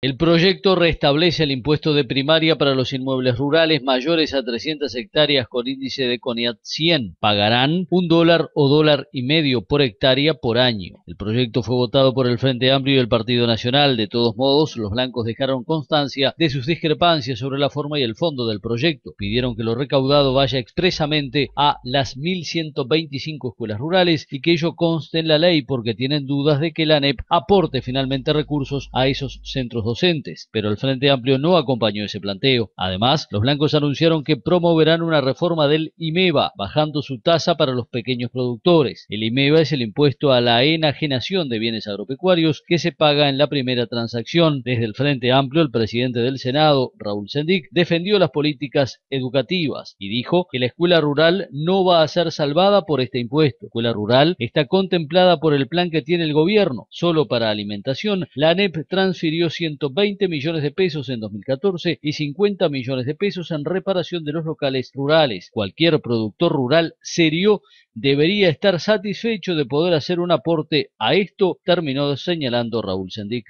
El proyecto restablece el impuesto de primaria para los inmuebles rurales mayores a 300 hectáreas con índice de CONIAT 100. Pagarán un dólar o dólar y medio por hectárea por año. El proyecto fue votado por el Frente Amplio y el Partido Nacional. De todos modos, los blancos dejaron constancia de sus discrepancias sobre la forma y el fondo del proyecto. Pidieron que lo recaudado vaya expresamente a las 1.125 escuelas rurales y que ello conste en la ley porque tienen dudas de que la ANEP aporte finalmente recursos a esos centros docentes, pero el Frente Amplio no acompañó ese planteo. Además, los blancos anunciaron que promoverán una reforma del IMEVA, bajando su tasa para los pequeños productores. El IMEVA es el impuesto a la enajenación de bienes agropecuarios que se paga en la primera transacción. Desde el Frente Amplio, el presidente del Senado, Raúl Sendic, defendió las políticas educativas y dijo que la escuela rural no va a ser salvada por este impuesto. La escuela rural está contemplada por el plan que tiene el gobierno. Solo para alimentación, la ANEP transfirió 100 120 millones de pesos en 2014 y 50 millones de pesos en reparación de los locales rurales. Cualquier productor rural serio debería estar satisfecho de poder hacer un aporte a esto, terminó señalando Raúl Sendic.